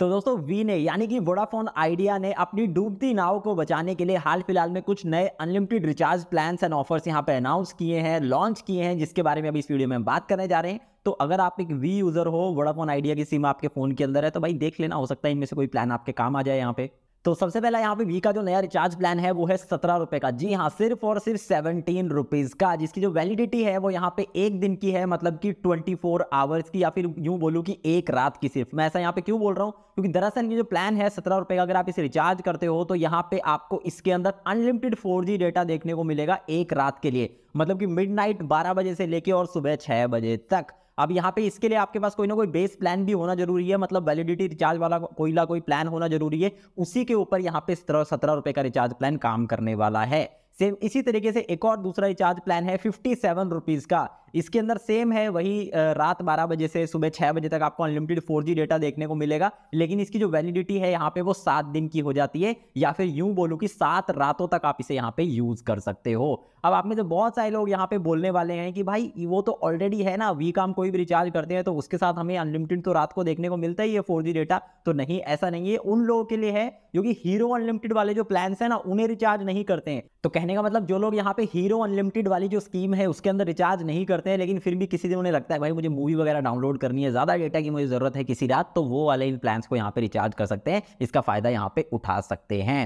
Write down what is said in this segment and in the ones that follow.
तो दोस्तों वी ने यानी कि वोडाफोन आइडिया ने अपनी डूबती नाव को बचाने के लिए हाल फिलहाल में कुछ नए unlimited recharge plans and offers यहाँ पे अनाउंस किए हैं लॉन्च किए हैं जिसके बारे में अभी इस वीडियो में हम बात करने जा रहे हैं तो अगर आप एक वी यूज़र हो वोडाफोन आइडिया की सिम आपके फ़ोन के अंदर है तो भाई देख लेना हो सकता है इनमें से कोई प्लान आपके काम आ जाए यहाँ पे तो सबसे पहला यहाँ पे वी का जो नया रिचार्ज प्लान है वो है सत्रह रुपए का जी हाँ सिर्फ और सिर्फ सेवनटीन रुपीज़ का जिसकी जो वैलिडिटी है वो यहाँ पे एक दिन की है मतलब कि ट्वेंटी फोर आवर्स की या फिर यूं बोलू कि एक रात की सिर्फ मैं ऐसा यहाँ पे क्यों बोल रहा हूँ क्योंकि दरअसल ये जो प्लान है सत्रह रुपए का अगर आप इसे रिचार्ज करते हो तो यहाँ पे आपको इसके अंदर अनलिमिटेड फोर डेटा देखने को मिलेगा एक रात के लिए मतलब कि मिड नाइट बजे से लेके और सुबह छह बजे तक अब यहाँ पे इसके लिए आपके पास कोई ना कोई बेस प्लान भी होना जरूरी है मतलब वैलिडिटी रिचार्ज वाला कोई ना कोई प्लान होना जरूरी है उसी के ऊपर यहाँ पे सत्रह रुपये का रिचार्ज प्लान काम करने वाला है सेम इसी तरीके से एक और दूसरा रिचार्ज प्लान है फिफ्टी सेवन रुपीज़ का इसके अंदर सेम है वही रात बारह बजे से सुबह छः बजे तक आपको अनलिमिटेड फोर डेटा देखने को मिलेगा लेकिन इसकी जो वैलिडिटी है यहाँ पे वो सात दिन की हो जाती है या फिर यूं बोलूँ कि सात रातों तक आप इसे यहाँ पे यूज़ कर सकते हो अब आप में से बहुत सारे लोग यहाँ पे बोलने वाले हैं कि भाई वो तो ऑलरेडी है ना वी काम कोई भी रिचार्ज करते हैं तो उसके साथ हमें अनलिमिटेड तो रात को देखने को मिलता ही है फोर डेटा तो नहीं ऐसा नहीं है उन लोगों के लिए है जो कि हीरो अनलिमिटेड वाले जो प्लान है ना उन्हें रिचार्ज नहीं करते हैं तो कहने का मतलब जो लोग यहाँ पे हीरो अनलिमिटेड वाली जो स्कीम है उसके अंदर रिचार्ज नहीं करते करते हैं लेकिन फिर भी किसी दिन उन्हें लगता है भाई मुझे मूवी वगैरह डाउनलोड करनी है ज़्यादा डेटा की मुझे ज़रूरत है किसी रात तो वो वाले इन प्लान्स को यहाँ पर रिचार्ज कर सकते हैं इसका फ़ायदा यहाँ पर उठा सकते हैं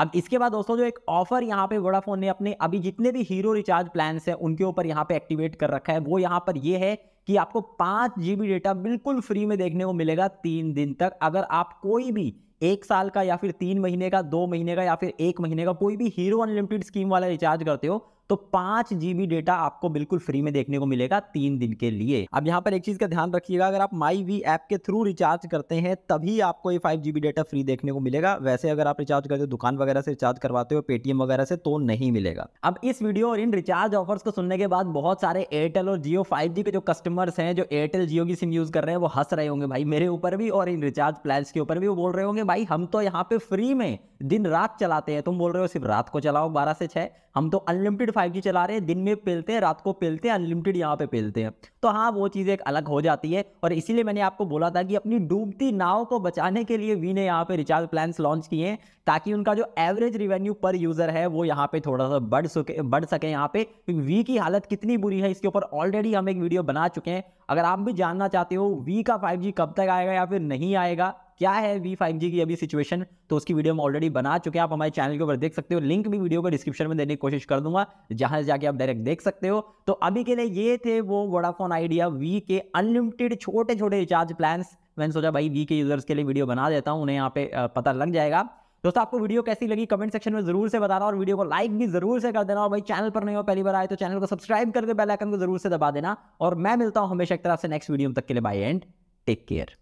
अब इसके बाद दोस्तों जो एक ऑफर यहाँ पे वोडाफोन ने अपने अभी जितने भी हीरो रिचार्ज प्लान्स हैं उनके ऊपर यहाँ पे एक्टिवेट कर रखा है वो यहाँ पर ये है कि आपको पाँच जीबी डेटा बिल्कुल फ्री में देखने को मिलेगा तीन दिन तक अगर आप कोई भी एक साल का या फिर तीन महीने का दो महीने का या फिर एक महीने का कोई भी हीरो अनलिमिटेड स्कीम वाला रिचार्ज करते हो तो पांच जीबी डेटा आपको बिल्कुल फ्री में देखने को मिलेगा तीन दिन के लिए अब यहां पर एक चीज का ध्यान रखिएगा अगर आप माई वी ऐप के थ्रू रिचार्ज करते हैं तभी आपको ये फाइव जीबी डेटा फ्री देखने को मिलेगा वैसे अगर आप रिचार्ज करते हो दुकान वगैरह से रिचार्ज करवाते हो पेटीएम वगैरह से तो नहीं मिलेगा अब इस वीडियो और इन रिचार्ज ऑफर्स को सुनने के बाद बहुत सारे एयरटेल और जियो फाइव के जो कस्टमर्स हैं जो एयरटेल जियो की सिम यूज कर रहे हैं वो हंस रहे होंगे भाई मेरे ऊपर भी और इन रिचार्ज प्लान के ऊपर भी वो बोल रहे होंगे भाई हम तो यहाँ पे फ्री में दिन रात चलाते हैं तुम बोल रहे हो सिर्फ रात को चलाओ बारह से छह हम तो अनलिमिटेड अनलिमिटेड फाइव चला रहे हैं दिन में पेलते हैं रात को पेलते हैं अनलिमिटेड यहाँ पे पेलते हैं तो हाँ वो चीज़ एक अलग हो जाती है और इसीलिए मैंने आपको बोला था कि अपनी डूबती नाव को बचाने के लिए वी ने यहाँ पे रिचार्ज प्लान लॉन्च किए हैं ताकि उनका जो एवरेज रिवेन्यू पर यूज़र है वो यहाँ पे थोड़ा सा बढ़ सके बढ़ सके यहाँ पे वी की हालत कितनी बुरी है इसके ऊपर ऑलरेडी हम एक वीडियो बना चुके हैं अगर आप भी जानना चाहते हो वी का फाइव कब तक आएगा या फिर नहीं आएगा क्या है वी फाइव जी की अभी सिचुएशन तो उसकी वीडियो हम ऑलरेडी बना चुके हैं आप हमारे चैनल के ऊपर देख सकते हो लिंक भी वीडियो को डिस्क्रिप्शन में देने की कोशिश कर दूंगा जहां से जाके आप डायरेक्ट देख सकते हो तो अभी के लिए ये थे वो वोडाफोन आइडिया वी के अनलिमिटेड छोटे छोटे रिचार्ज प्लान मैंने सोचा भाई वी के यूजर्स के लिए वीडियो बना देता हूँ उन्हें यहाँ पे पता लग जाएगा दोस्तों आपको वीडियो कैसी लगी कमेंट सेक्शन में जरूर से बताना और वीडियो को लाइक भी जरूर से कर देना और भाई चैनल पर नहीं हो पहली बार आए तो चैनल को सब्सक्राइब करके बेल आइकन को जरूर से दबा देना और मैं मिलता हूं हमेशा एक तरह से नेक्स्ट वीडियो तक के लिए बाय एंड टेक केयर